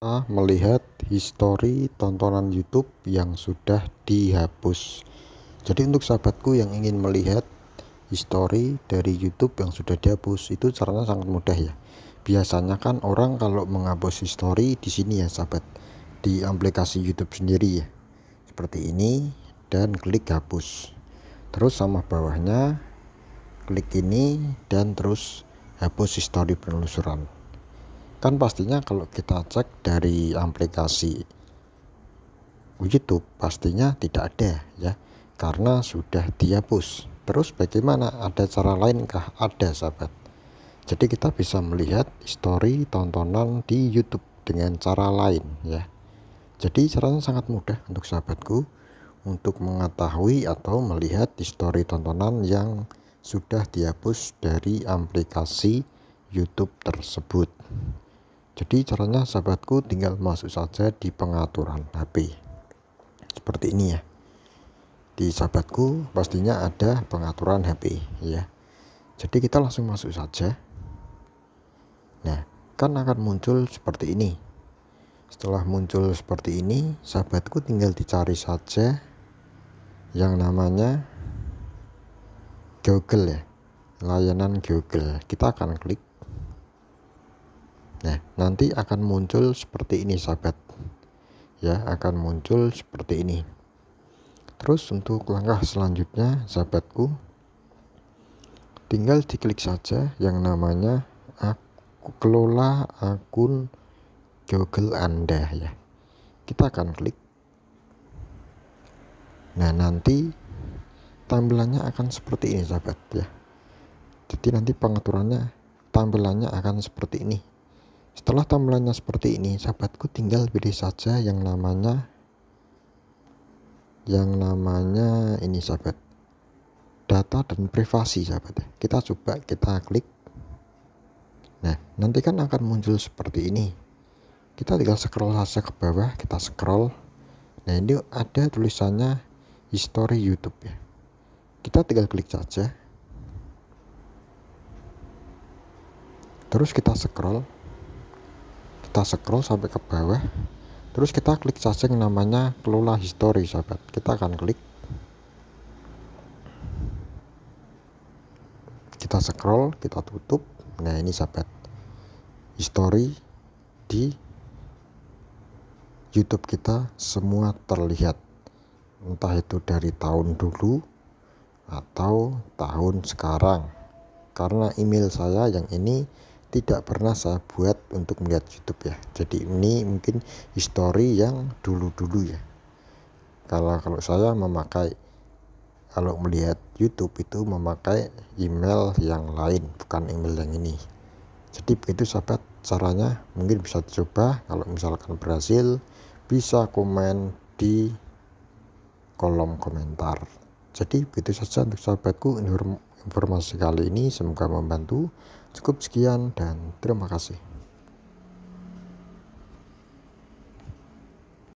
kita Melihat histori tontonan YouTube yang sudah dihapus. Jadi untuk sahabatku yang ingin melihat histori dari YouTube yang sudah dihapus itu caranya sangat mudah ya. Biasanya kan orang kalau menghapus histori di sini ya sahabat, di aplikasi YouTube sendiri ya. Seperti ini dan klik hapus. Terus sama bawahnya klik ini dan terus hapus histori penelusuran kan pastinya kalau kita cek dari aplikasi YouTube pastinya tidak ada ya karena sudah dihapus terus bagaimana ada cara lainkah ada sahabat jadi kita bisa melihat histori tontonan di YouTube dengan cara lain ya jadi caranya sangat mudah untuk sahabatku untuk mengetahui atau melihat histori tontonan yang sudah dihapus dari aplikasi YouTube tersebut. Jadi caranya sahabatku tinggal masuk saja di pengaturan HP. Seperti ini ya. Di sahabatku pastinya ada pengaturan HP ya. Jadi kita langsung masuk saja. Nah, kan akan muncul seperti ini. Setelah muncul seperti ini, sahabatku tinggal dicari saja yang namanya Google ya. Layanan Google. Kita akan klik Nah, nanti akan muncul seperti ini sahabat. Ya, akan muncul seperti ini. Terus untuk langkah selanjutnya sahabatku tinggal diklik saja yang namanya aku kelola akun Google Anda ya. Kita akan klik. Nah, nanti tampilannya akan seperti ini sahabat ya. Jadi nanti pengaturannya tampilannya akan seperti ini setelah tampilannya seperti ini, sahabatku tinggal pilih saja yang namanya yang namanya ini sahabat data dan privasi sahabat kita coba kita klik nah nanti kan akan muncul seperti ini kita tinggal scroll saja ke bawah kita scroll nah ini ada tulisannya history YouTube ya kita tinggal klik saja terus kita scroll kita scroll sampai ke bawah terus kita klik cacing namanya kelola history sahabat kita akan klik kita scroll kita tutup nah ini sahabat history di YouTube kita semua terlihat entah itu dari tahun dulu atau tahun sekarang karena email saya yang ini tidak pernah saya buat untuk melihat YouTube ya. Jadi ini mungkin histori yang dulu-dulu ya. Kalau kalau saya memakai kalau melihat YouTube itu memakai email yang lain bukan email yang ini. Jadi begitu sahabat caranya mungkin bisa dicoba kalau misalkan berhasil bisa komen di kolom komentar. Jadi begitu saja untuk sahabatku informasi kali ini semoga membantu. Cukup sekian dan terima kasih.